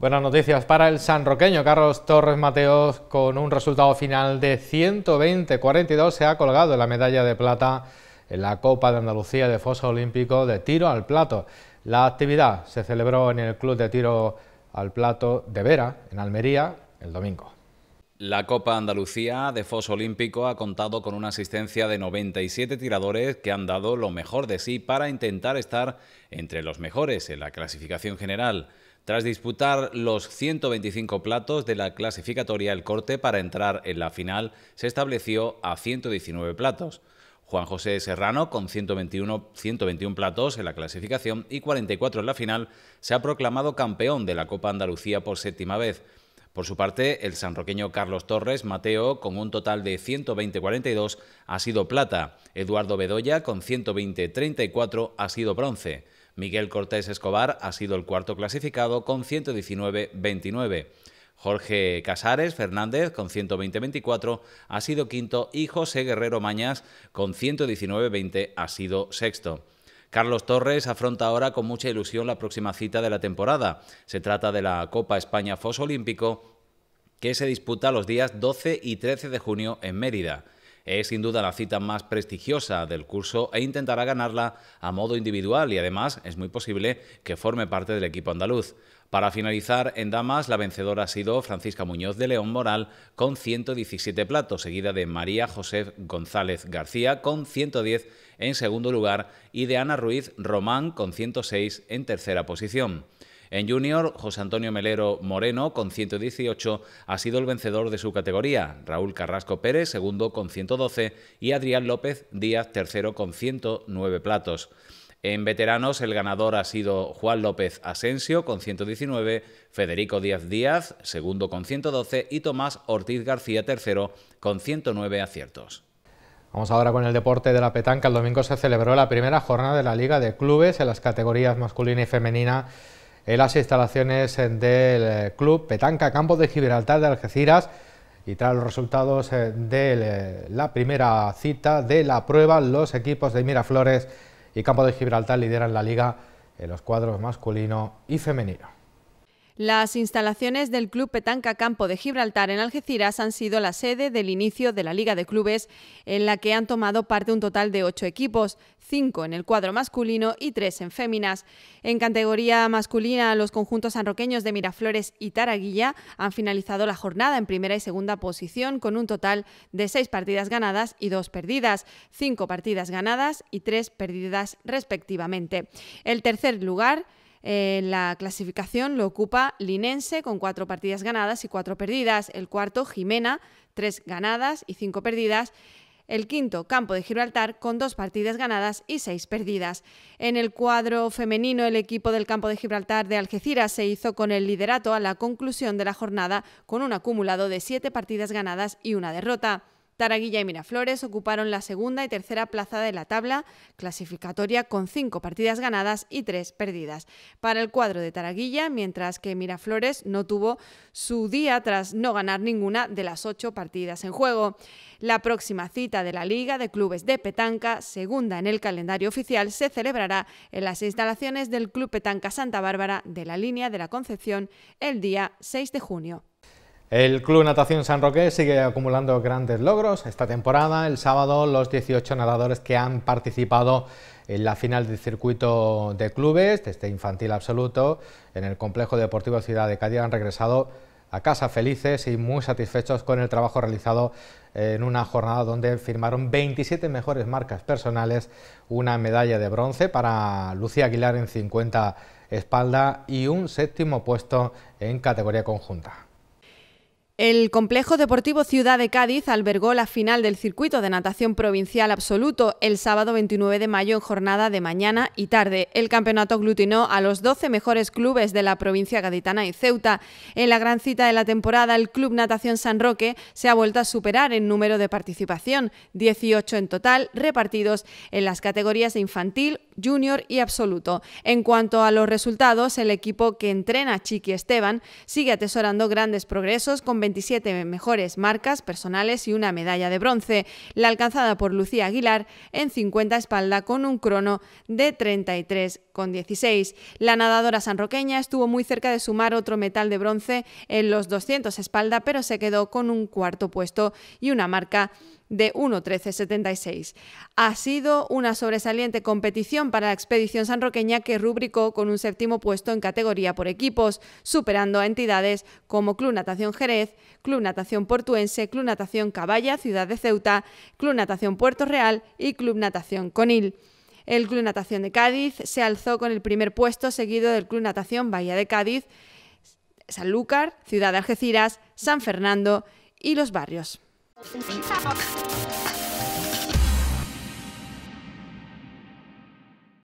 Buenas noticias para el sanroqueño. Carlos Torres Mateos, con un resultado final de 120-42, se ha colgado la medalla de plata en la Copa de Andalucía de Foso Olímpico de Tiro al Plato. La actividad se celebró en el Club de Tiro al Plato de Vera, en Almería, el domingo. La Copa Andalucía de Foso Olímpico ha contado con una asistencia de 97 tiradores que han dado lo mejor de sí para intentar estar entre los mejores en la clasificación general. Tras disputar los 125 platos de la clasificatoria, el corte para entrar en la final se estableció a 119 platos. Juan José Serrano, con 121, 121, platos en la clasificación y 44 en la final, se ha proclamado campeón de la Copa Andalucía por séptima vez. Por su parte, el sanroqueño Carlos Torres Mateo, con un total de 120-42, ha sido plata. Eduardo Bedoya, con 120-34, ha sido bronce. Miguel Cortés Escobar ha sido el cuarto clasificado con 119-29. Jorge Casares Fernández con 120-24 ha sido quinto y José Guerrero Mañas con 119-20 ha sido sexto. Carlos Torres afronta ahora con mucha ilusión la próxima cita de la temporada. Se trata de la Copa España Foso Olímpico que se disputa los días 12 y 13 de junio en Mérida. Es sin duda la cita más prestigiosa del curso e intentará ganarla a modo individual y además es muy posible que forme parte del equipo andaluz. Para finalizar, en damas, la vencedora ha sido Francisca Muñoz de León Moral con 117 platos, seguida de María José González García con 110 en segundo lugar y de Ana Ruiz Román con 106 en tercera posición. En junior, José Antonio Melero Moreno, con 118, ha sido el vencedor de su categoría. Raúl Carrasco Pérez, segundo, con 112, y Adrián López Díaz, tercero, con 109 platos. En veteranos, el ganador ha sido Juan López Asensio con 119, Federico Díaz Díaz, segundo con 112 y Tomás Ortiz García, tercero, con 109 aciertos. Vamos ahora con el deporte de la petanca. El domingo se celebró la primera jornada de la Liga de Clubes en las categorías masculina y femenina en las instalaciones del eh, Club Petanca Campos de Gibraltar de Algeciras y tras los resultados eh, de eh, la primera cita de la prueba, los equipos de Miraflores y Campo de Gibraltar lidera en la liga en los cuadros masculino y femenino. Las instalaciones del Club Petanca Campo de Gibraltar en Algeciras han sido la sede del inicio de la Liga de Clubes, en la que han tomado parte un total de ocho equipos, cinco en el cuadro masculino y tres en féminas. En categoría masculina, los conjuntos sanroqueños de Miraflores y Taraguilla han finalizado la jornada en primera y segunda posición con un total de seis partidas ganadas y dos perdidas, cinco partidas ganadas y tres perdidas respectivamente. El tercer lugar en eh, la clasificación lo ocupa Linense con cuatro partidas ganadas y cuatro perdidas. El cuarto, Jimena, tres ganadas y cinco perdidas. El quinto, Campo de Gibraltar, con dos partidas ganadas y seis perdidas. En el cuadro femenino, el equipo del Campo de Gibraltar de Algeciras se hizo con el liderato a la conclusión de la jornada con un acumulado de siete partidas ganadas y una derrota. Taraguilla y Miraflores ocuparon la segunda y tercera plaza de la tabla clasificatoria con cinco partidas ganadas y tres perdidas para el cuadro de Taraguilla, mientras que Miraflores no tuvo su día tras no ganar ninguna de las ocho partidas en juego. La próxima cita de la Liga de Clubes de Petanca, segunda en el calendario oficial, se celebrará en las instalaciones del Club Petanca Santa Bárbara de la línea de la Concepción el día 6 de junio. El Club Natación San Roque sigue acumulando grandes logros. Esta temporada, el sábado, los 18 nadadores que han participado en la final del circuito de clubes, de este infantil absoluto, en el Complejo Deportivo Ciudad de Cádiz, han regresado a casa felices y muy satisfechos con el trabajo realizado en una jornada donde firmaron 27 mejores marcas personales, una medalla de bronce para Lucía Aguilar en 50 espalda y un séptimo puesto en categoría conjunta. El complejo deportivo Ciudad de Cádiz albergó la final del circuito de natación provincial absoluto el sábado 29 de mayo en jornada de mañana y tarde. El campeonato aglutinó a los 12 mejores clubes de la provincia gaditana y Ceuta. En la gran cita de la temporada, el Club Natación San Roque se ha vuelto a superar en número de participación, 18 en total, repartidos en las categorías de infantil, junior y absoluto. En cuanto a los resultados, el equipo que entrena Chiqui Esteban sigue atesorando grandes progresos con 27 mejores marcas personales y una medalla de bronce, la alcanzada por Lucía Aguilar en 50 espalda con un crono de 33,16. La nadadora sanroqueña estuvo muy cerca de sumar otro metal de bronce en los 200 espalda, pero se quedó con un cuarto puesto y una marca de 1.1376. Ha sido una sobresaliente competición para la expedición sanroqueña que rubricó con un séptimo puesto en categoría por equipos, superando a entidades como Club Natación Jerez, Club Natación Portuense, Club Natación Caballa, Ciudad de Ceuta, Club Natación Puerto Real y Club Natación Conil. El Club Natación de Cádiz se alzó con el primer puesto, seguido del Club Natación Bahía de Cádiz, Sanlúcar, Ciudad de Algeciras, San Fernando y Los Barrios. 嗯。